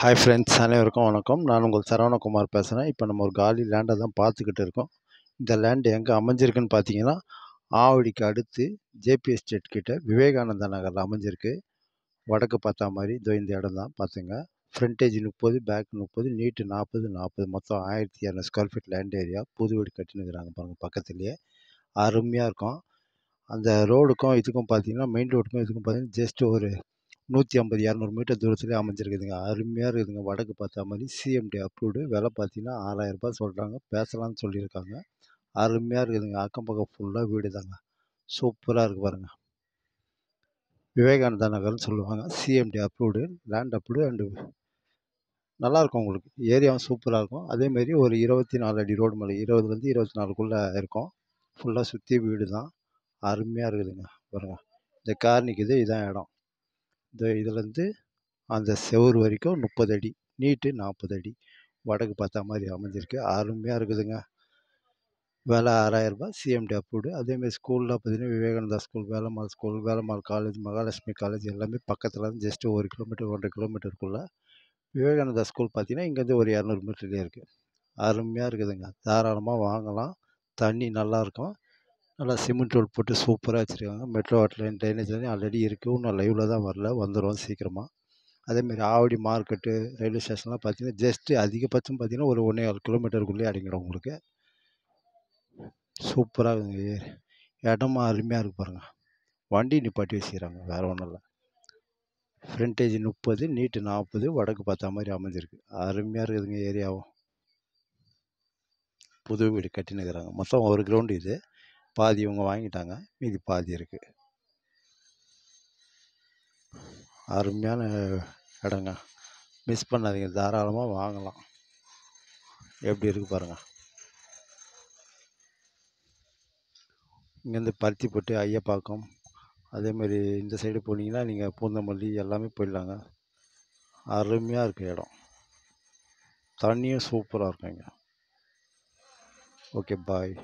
hi friends அனைவருக்கும் வணக்கம் நான் உங்கள் சரவணகுமார் பேசுகிறேன் இப்போ நம்ம ஒரு காலி லேண்டை தான் பார்த்துக்கிட்டு இருக்கோம் இந்த லேண்ட் எங்கே அமைஞ்சிருக்குன்னு பார்த்தீங்கன்னா ஆவடிக்கு அடுத்து ஜேபி எஸ்டேட் கிட்ட விவேகானந்தா நகரில் அமைஞ்சிருக்கு வடக்கு பார்த்தா மாதிரி இதோ இந்த இடம் தான் பார்த்துங்க ஃப்ரண்டேஜ் முப்பது பேக் முப்பது நீட்டு நாற்பது நாற்பது மொத்தம் ஆயிரத்தி இரநூறு ஸ்கொயர் ஃபீட் லேண்ட் ஏரியா புது வீடு கட்டினுக்கிறாங்க பாருங்கள் பக்கத்துலேயே அருமையாக இருக்கும் அந்த ரோடுக்கும் இதுக்கும் பார்த்தீங்கன்னா மெயின் ரோடுக்கும் இதுக்கும் பார்த்தீங்கன்னா ஜஸ்ட்டு ஒரு நூற்றி ஐம்பது இரநூறு மீட்டர் தூரத்துலேயே அமைஞ்சிருக்குதுங்க அருமையாக இருக்குதுங்க வடக்கு பார்த்தா மாதிரி சிஎம்டி அப்ரூவ்டு விலை பார்த்தீங்கன்னா ஆறாயிரரூபா சொல்கிறாங்க பேசலாம்னு சொல்லியிருக்காங்க அருமையாக இருக்குதுங்க அக்கம் பக்கம் ஃபுல்லாக வீடு தாங்க சூப்பராக இருக்குது பாருங்கள் விவேகானந்தா நகர்னு சொல்லுவாங்க CMD approved land approved and நல்லாயிருக்கும் உங்களுக்கு ஏரியாவும் சூப்பராக இருக்கும் அதேமாரி ஒரு இருபத்தி நாலு அடி ரோடு மேலே இருபதுலேருந்து இருபத்தி நாலுக்குள்ளே இருக்கும் ஃபுல்லாக சுற்றி வீடு தான் அருமையாக இருக்குதுங்க பாருங்கள் இந்த கார் இதுதான் இதான் இடம் இந்த இதுலேருந்து அந்த செவுரு வரைக்கும் முப்பது அடி நீட்டு நாற்பது அடி வடக்கு பார்த்தா மாதிரி அமைஞ்சிருக்கு அருமையாக இருக்குதுங்க விலை ஆறாயிரரூபா சிஎம்டி அப்ரூவ்டு மாதிரி ஸ்கூல்லாம் பார்த்திங்கன்னா Vivekananda school Velammal school Velammal college Mahalakshmi college எல்லாமே பக்கத்தில் தான் ஜஸ்ட்டு ஒரு கிலோமீட்டர் ஒன்றரை கிலோமீட்டருக்குள்ளே விவேகானந்தா ஸ்கூல் பார்த்திங்கன்னா இங்கேருந்து ஒரு இரநூறு மீட்டர்லேயே இருக்குது அருமையாக இருக்குதுங்க தாராளமாக வாங்கலாம் தண்ணி நல்லாயிருக்கும் நல்லா சிமெண்ட் ரோடு போட்டு சூப்பராக வச்சுருக்காங்க metro water drainage line already இருக்குது இன்னும் லைவில் தான் வரல வந்துடும் சீக்கிரமாக அதேமாரி ஆவடி மார்க்கெட்டு ரயில்வே ஸ்டேஷன்லாம் பார்த்தீங்கன்னா ஜஸ்ட்டு அதிகபட்சம் பார்த்தீங்கன்னா ஒரு ஒன்றே ஆறு கிலோமீட்டருக்குள்ளேயே அடங்கிடும் உங்களுக்கு சூப்பராக இடமா அருமையாக இருக்கு பாருங்கள் வண்டி நிப்பாட்டி வச்சுக்கிறாங்க வேறு ஒன்றும் இல்லை ஃப்ரண்டேஜ் முப்பது நீட்டு நாற்பது வடக்கு பார்த்தா மாதிரி அமைஞ்சிருக்கு அருமையாக இருக்குதுங்க ஏரியாவும் புது வீடு கட்டினுக்கிறாங்க மொத்தம் ஒரு கிரவுண்டு இது பாதி இவங்க வாங்கிட்டாங்க மீதி பாதி இருக்குது அருமையான இடங்க மிஸ் பண்ணாதீங்க தாராளமாக வாங்கலாம் எப்படி இருக்குது பாருங்கள் இங்கேருந்து பருத்திப்பட்டு ஐயப்பாக்கம் அதேமாரி இந்த சைடு போனீங்கன்னா நீங்கள் பூந்தமல்லி எல்லாமே போயிடலாங்க அருமையாக இருக்குது இடம் தண்ணியும் சூப்பராக இருக்குங்க ஓகே பாய்